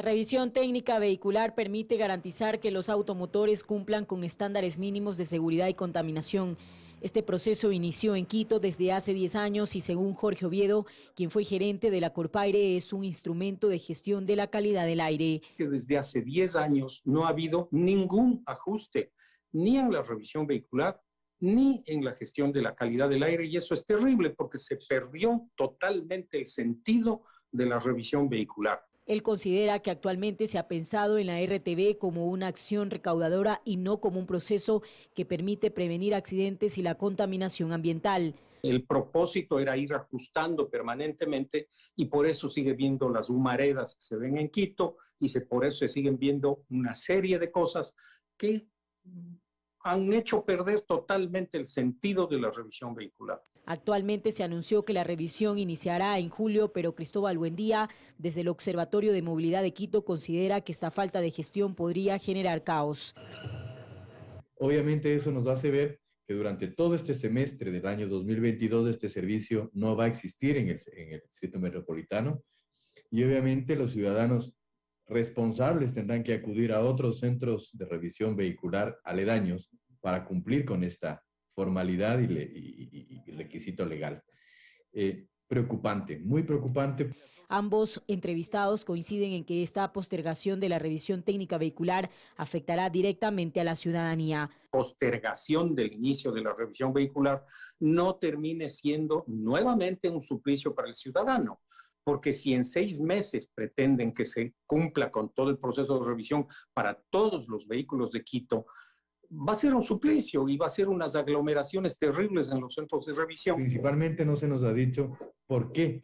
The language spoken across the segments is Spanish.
Revisión técnica vehicular permite garantizar que los automotores cumplan con estándares mínimos de seguridad y contaminación. Este proceso inició en Quito desde hace 10 años y según Jorge Oviedo, quien fue gerente de la Corpaire, es un instrumento de gestión de la calidad del aire. Desde hace 10 años no ha habido ningún ajuste ni en la revisión vehicular ni en la gestión de la calidad del aire y eso es terrible porque se perdió totalmente el sentido de la revisión vehicular. Él considera que actualmente se ha pensado en la RTB como una acción recaudadora y no como un proceso que permite prevenir accidentes y la contaminación ambiental. El propósito era ir ajustando permanentemente y por eso sigue viendo las humaredas que se ven en Quito y por eso se siguen viendo una serie de cosas que han hecho perder totalmente el sentido de la revisión vehicular. Actualmente se anunció que la revisión iniciará en julio, pero Cristóbal Buendía, desde el Observatorio de Movilidad de Quito, considera que esta falta de gestión podría generar caos. Obviamente eso nos hace ver que durante todo este semestre del año 2022 este servicio no va a existir en el, en el distrito metropolitano y obviamente los ciudadanos responsables tendrán que acudir a otros centros de revisión vehicular aledaños para cumplir con esta formalidad y, requisito legal. Eh, preocupante, muy preocupante. Ambos entrevistados coinciden en que esta postergación de la revisión técnica vehicular afectará directamente a la ciudadanía. Postergación del inicio de la revisión vehicular no termine siendo nuevamente un suplicio para el ciudadano, porque si en seis meses pretenden que se cumpla con todo el proceso de revisión para todos los vehículos de Quito, va a ser un suplicio y va a ser unas aglomeraciones terribles en los centros de revisión. Principalmente no se nos ha dicho por qué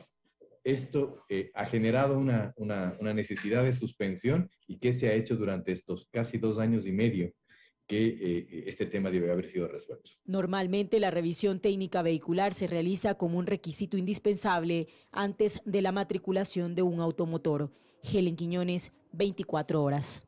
esto eh, ha generado una, necesidad de suspensión y qué se ha hecho durante estos casi dos años y medio que eh, este tema debe haber sido resuelto. Normalmente la revisión técnica vehicular se realiza como un requisito indispensable antes de la matriculación de un automotor. Helen Quiñones, 24 horas.